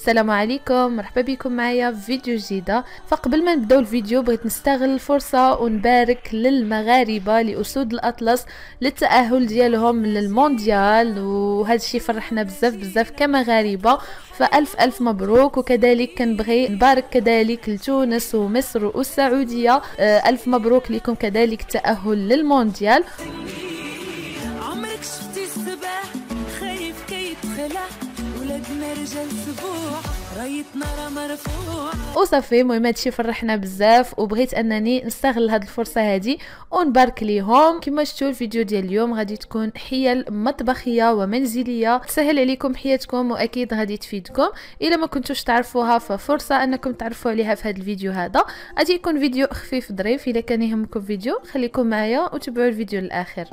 السلام عليكم مرحبا بكم معايا في فيديو جديده فقبل ما نبداو الفيديو بغيت نستغل الفرصه ونبارك للمغاربه لاسود الاطلس للتاهل ديالهم للمونديال وهذا الشيء فرحنا بزاف بزاف كمغاربه فالف الف مبروك وكذلك كنبغي نبارك كذلك لتونس ومصر والسعوديه الف مبروك لكم كذلك التاهل للمونديال وصافي المهم هادشي فرحنا بزاف وبغيت انني نستغل هاد الفرصه هادي ونبارك ليهم كما شفتوا الفيديو ديال اليوم غادي تكون حيل مطبخيه ومنزليه تسهل عليكم حياتكم واكيد غادي تفيدكم الا ما كنتوش تعرفوها ففرصه انكم تعرفوا عليها في هاد الفيديو هذا غادي يكون فيديو خفيف ظريف الا كان يهمكم فيديو خليكم معايا وتابعوا الفيديو للاخر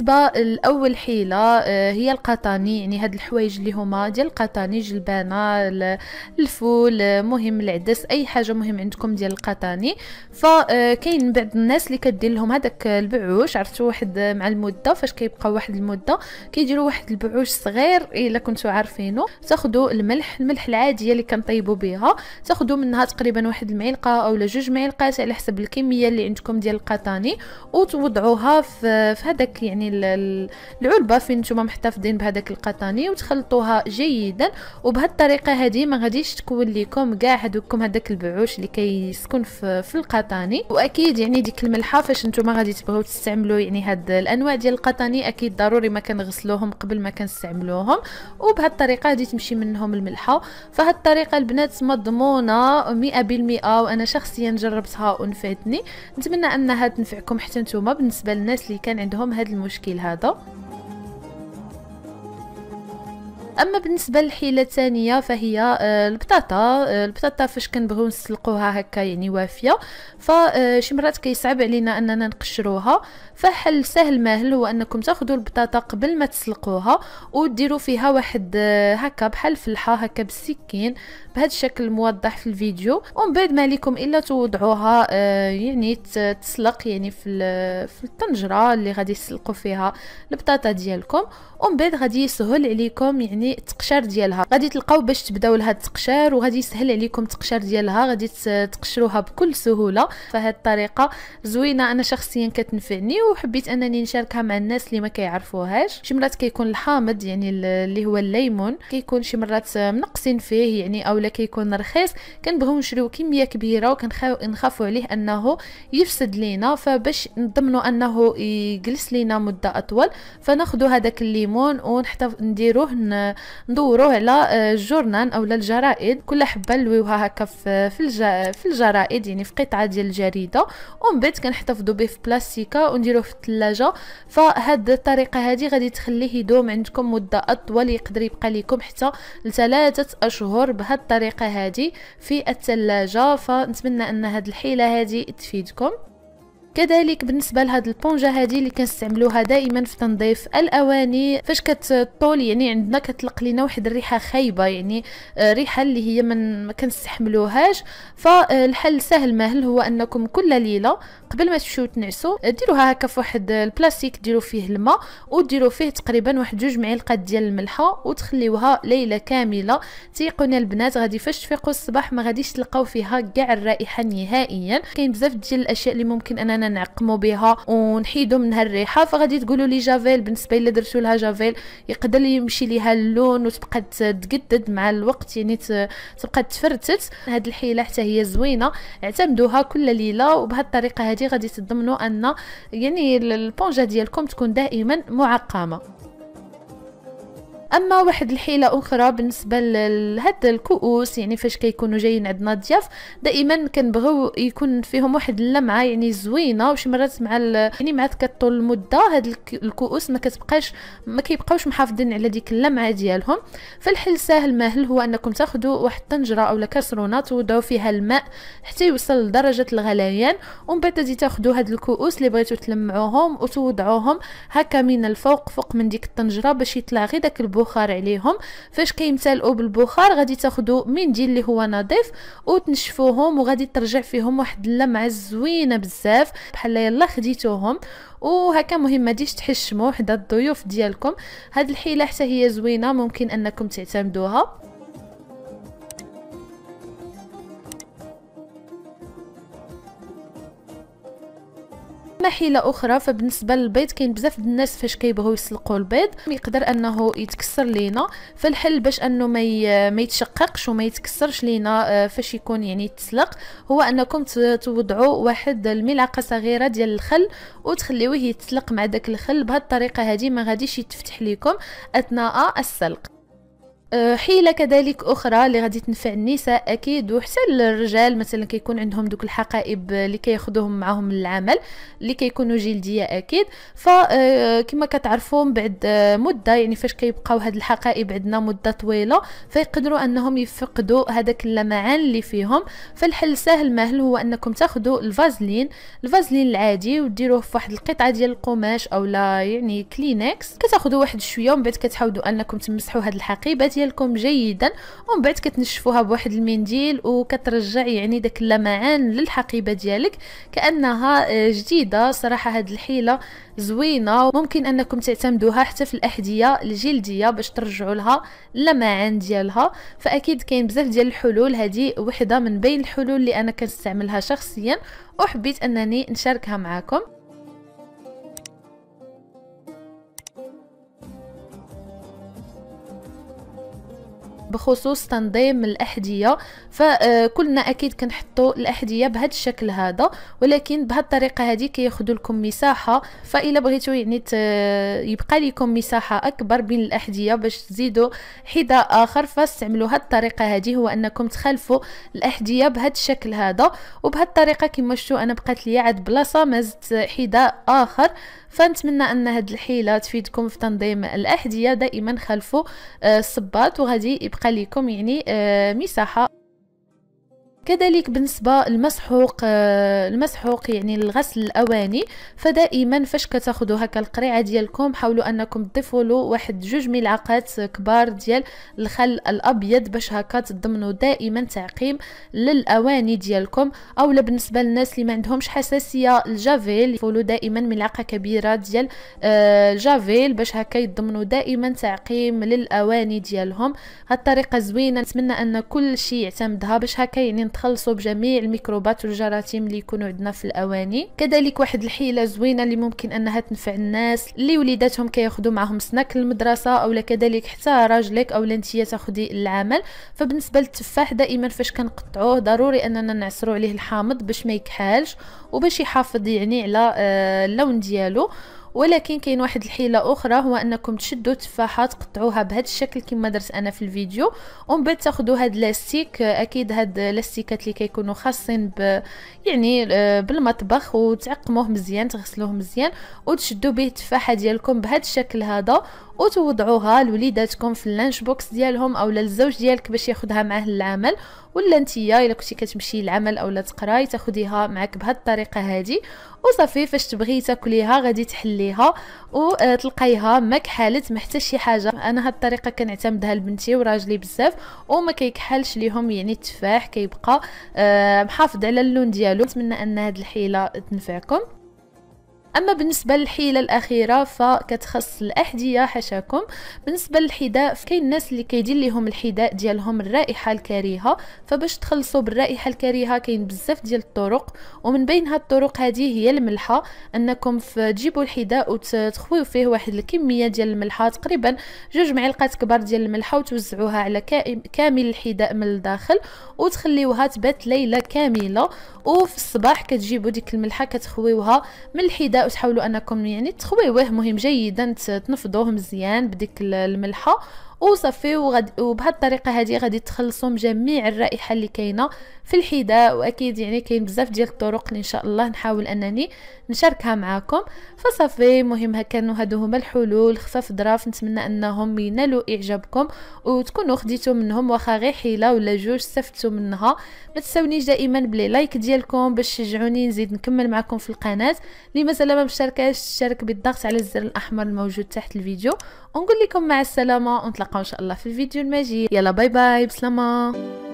بالنسبه لاول حيله آه، هي القطاني يعني هاد الحوايج اللي هما ديال القطاني جلبانه الفول آه، مهم العدس اي حاجه مهم عندكم ديال القطاني فكاين آه، بعض الناس اللي كدير لهم هذاك البعوش عرفتوا واحد مع المده فاش كيبقى واحد المده كيديروا واحد البعوش صغير إيه، الا كنتو عارفينه تاخذوا الملح الملح العاديه اللي كنطيبوا بها تاخذوا منها تقريبا واحد المعلقه او جوج معلقات على حسب الكميه اللي عندكم ديال القطاني وتوضعوها في هذاك يعني يعني العلبه فين نتوما محتفظين بهذاك القطاني وتخلطوها جيدا وبهذه الطريقه هذه ما غاديش تكون لكم كاع هذوكم هذاك البعوش اللي كيسكن كي في, في القطاني واكيد يعني ديك الملحه فاش نتوما غادي تبغيو تستعملوا يعني هاد الانواع ديال القطاني اكيد ضروري ما كنغسلوهم قبل ما كنستعملوهم وبهذه الطريقه غادي تمشي منهم الملحه فهاد الطريقه البنات مضمونه 100% وانا شخصيا جربتها ونفعتني نتمنى انها تنفعكم حتى نتوما بالنسبه للناس اللي كان عندهم هاد المشكل هذا اما بالنسبه للحيله الثانيه فهي آه، البطاطا آه، البطاطا فاش كنبغيو نسلقوها هكا يعني وافيه فشي آه، مرات كيصعب علينا اننا نقشروها فحل سهل ماهل هو انكم تاخذوا البطاطا قبل ما تسلقوها وديروا فيها واحد هكا بحال فلحه هكا بالسكين بهذا الشكل الموضح في الفيديو ومن بعد ما عليكم الا توضعوها يعني تسلق يعني في في الطنجره اللي غادي تسلقوا فيها البطاطا ديالكم ومن بعد غادي يسهل عليكم يعني يعني التقشير ديالها غادي تلقاو باش تبداو لها التقشير وغادي يسهل عليكم التقشير ديالها غادي تقشروها بكل سهوله فهاد الطريقه زوينه انا شخصيا كتنفعني وحبيت انني نشاركها مع الناس اللي ما كيعرفوهاش شي مرات كيكون الحامض يعني اللي هو الليمون كيكون شي مرات منقصين فيه يعني اولا كيكون رخيص كنبغيو نشريو كميه كبيره وكنخافوا عليه انه يفسد لينا فباش نضمنوا انه يجلس لينا مده اطول فناخذ هذاك الليمون ونحتف نديروه ندوروه على آه، الجورنان او الجرائد كل حبه نلويوها هكا في الجا... في الجرائد يعني في قطعه ديال الجريده ومن بعد كنحتفظوا به في بلاستيكه ونديروه في الثلاجه فهاد الطريقه هذه غادي تخليه يدوم عندكم مده اطول يقدر يبقى لكم حتى لثلاثه اشهر بهاد الطريقه هذه في الثلاجه فنتمنى ان هاد الحيله هذه تفيدكم كذلك بالنسبه لهاد البونجه هذه اللي كنستعملوها دائما في تنظيف الاواني فاش كتطول يعني عندنا كتلق لينا واحد الريحه خايبه يعني آه، ريحه اللي هي من ما كنستحملوهاش فالحل آه، سهل ماهل هو انكم كل ليله قبل ما تمشيو تنعسوا آه، ديروها هكا في واحد البلاستيك ديروا فيه الماء وديروا فيه تقريبا واحد جوج معلقات ديال الملحه وتخليوها ليله كامله تيقوني البنات غادي فاش تفيقوا الصباح ما غاديش تلقاو فيها كاع الرائحه نهائيا كاين بزاف ديال الاشياء اللي ممكن اننا انا نعقمو بها ونحيدو منها الريحه فغادي تقولوا لي جافيل بالنسبه الا درتو لها جافيل يقدر يمشي ليها اللون وتبقى تجدد مع الوقت يعني تبقى تفرتت هاد الحيله حتى هي زوينه اعتمدوها كل ليله وبهذه الطريقه هذه غادي تضمنوا ان يعني البونجه ديالكم تكون دائما معقمه اما واحد الحيله اخرى بالنسبه لهاد الكؤوس يعني فاش كيكونوا جايين عندنا ضياف دائما كنبغيو يكون فيهم واحد اللمعه يعني زوينه وشي مرات مع يعني مع كطول المده هاد الكؤوس ما كتبقاش ما كيبقاوش محافظين على ديك اللمعه ديالهم فالحل ساهل ماهل هو انكم تاخذوا واحد الطنجره اولا كاسرونه توضعوا فيها الماء حتى يوصل لدرجه الغليان ومن بعد غادي تاخذوا هاد الكؤوس اللي بغيتو تلمعوهم وتوضعوهم هكا من الفوق فوق من ديك الطنجره باش يطلع غير داك البو البخار عليهم فاش كيمتلئوا بالبخار غادي تاخذوا منديل اللي هو نظيف وتنشفوهم وغادي ترجع فيهم واحد اللمعه زوينه بزاف بحال يلا خديتوهم وهكا مهم ماديش تحشموا حدا الضيوف ديالكم هاد الحيله حتى هي زوينه ممكن انكم تعتمدوها ما حيله اخرى فبالنسبه للبيض كاين بزاف الناس فاش كيبغيو يسلقوا البيض يقدر انه يتكسر لينا فالحل باش انه ما ما يتشققش وما يتكسرش لينا آه، فاش يكون يعني تسلق هو انكم توضعوا واحد الملعقه صغيره ديال الخل وتخليوه يتسلق مع داك الخل بهاد الطريقه هذه ما غاديش يتفتح لكم اثناء السلق أه، حيله كذلك اخرى اللي غادي تنفع النساء اكيد وحتى الرجال مثلا كيكون عندهم دوك الحقائب اللي كياخذوهم معاهم للعمل اللي كيكونوا جلديه اكيد فكما أه، كتعرفوا بعد أه، مده يعني فاش كيبقاو هاد الحقائب عندنا مده طويله فيقدروا انهم يفقدوا هذاك اللمعان اللي فيهم فالحل سهل ماهل هو انكم تاخذوا الفازلين الفازلين العادي وديروه في واحد القطعه ديال القماش اولا يعني كلينكس كتاخذوا واحد شويه ومن بعد كتحاولوا انكم تمسحوا هاد الحقيبه ديالكم جيدا ومن بعد كتنشفوها بواحد المنديل وكترجع يعني داك اللمعان للحقيبه ديالك كانها آه، جديده صراحه هاد الحيله زوينه ممكن انكم تعتمدوها حتى في الاحذيه الجلديه باش ترجعوا لها اللمعان ديالها فاكيد كاين بزاف ديال الحلول هذه وحده من بين الحلول اللي انا كنستعملها شخصيا وحبيت انني نشاركها معاكم بخصوص تنظيم الاحذيه فكلنا اكيد كنحطوا الاحذيه بهذا الشكل هذا ولكن بهذه الطريقه هذه كياخذوا لكم مساحه فالا بغيتوا يعني يبقى لكم مساحه اكبر بين الاحذيه باش تزيدوا حذاء اخر فاستعملوا هذه الطريقه هذه هو انكم تخلفوا الاحذيه بهذا الشكل هذا وبهذه الطريقه كما شفتوا انا بقات لي عاد بلاصه ما زدت حذاء اخر فنتمنى ان هاد الحيله تفيدكم في تنظيم الاحذيه دائما خلفوا آه، الصباط وغادي يبقى لكم يعني آه، مساحه كذلك بالنسبة المسحوق آه، المسحوق يعني الغسل الأواني فدائما فاش كتاخدو هكا القريعة ديالكم حاولوا أنكم تضيفوا له واحد جوج ملعقات كبار ديال الخل الأبيض باش هكا تضمنوا دائما تعقيم للأواني ديالكم أو بالنسبة للناس اللي ما عندهمش حساسية الجافيل يفولوا دائما ملعقة كبيرة ديال الجافيل آه، باش هكا يضمنوا دائما تعقيم للأواني ديالهم هالطريقة زوينة نتمنى أن كل شيء يعتمدها باش هكا يعني نتخلصوا بجميع الميكروبات والجراثيم اللي يكونوا عندنا في الاواني كذلك واحد الحيله زوينه اللي ممكن انها تنفع الناس اللي وليداتهم كياخذوا معهم سناك للمدرسه اولا كذلك حتى راجلك اولا انت تاخدي العمل فبالنسبه للتفاح دائما فاش كنقطعوه ضروري اننا نعصروا عليه الحامض باش ما يكحلش وباش يحافظ يعني على آه، اللون ديالو ولكن كاين واحد الحيله اخرى هو انكم تشدوا التفاحه تقطعوها بهذا الشكل كما درت انا في الفيديو ومن بعد تاخذوا هاد لاستيك اكيد هاد لاستيكات اللي كيكونوا خاصين ب يعني آه، بالمطبخ وتعقموه مزيان تغسلوه مزيان وتشدوا به التفاحه ديالكم بهذا الشكل هذا وتوضعوها لوليداتكم في اللانش بوكس ديالهم اولا الزوج ديالك باش ياخدها معاه للعمل ولا نتيا الا كنتي كتمشي للعمل اولا تقراي تاخديها معك بهاد الطريقه هادي وصافي فاش تبغي تاكليها غادي تحليها وتلقايها آه، ما كحالت ما حتى شي حاجه انا هاد الطريقه كنعتمدها لبنتي وراجلي بزاف وما كيكحلش ليهم يعني التفاح كيبقى آه، محافظ على اللون ديالو نتمنى ان هاد الحيله تنفعكم اما بالنسبه للحيله الاخيره فكتخص الاحذيه حشاكم بالنسبه للحذاء فكاين الناس اللي كيدير ليهم الحذاء ديالهم الرائحه الكريهه فباش تخلصوا بالرائحه الكريهه كاين بزاف ديال الطرق ومن بينها الطرق هذه هي الملحه انكم تجيبوا الحذاء وتخويو فيه واحد الكميه ديال الملحه تقريبا جوج معلقات كبار ديال الملحه وتوزعوها على كامل الحذاء من الداخل وتخليوها تبات ليله كامله وفي الصباح كتجيبوا ديك الملحه كتخويوها من الحذاء وتحاولوا انكم يعني تخويوه مهم جيدا تنفضوه مزيان بديك الملحه وصافي وغد وبهالطريقه هذه غادي تخلصوا من جميع الرائحه اللي كاينه في الحذاء واكيد يعني كاين بزاف ديال الطرق اللي ان شاء الله نحاول انني نشاركها معكم فصافي مهم كانوا هادو هما الحلول خفاف ظراف نتمنى انهم ينالوا اعجابكم وتكونوا خديتوا منهم واخا غير حيله ولا جوج استفدتوا منها ما تنساونيش دائما بلي لايك ديالكم باش تشجعوني نزيد نكمل معكم في القناه اللي مازال ما مشتركاش تشارك بالضغط على الزر الاحمر الموجود تحت الفيديو ونقول لكم مع السلامه ونطلق نتلاقاو ان شاء الله في الفيديو المجيد يلا باي باي بسلامه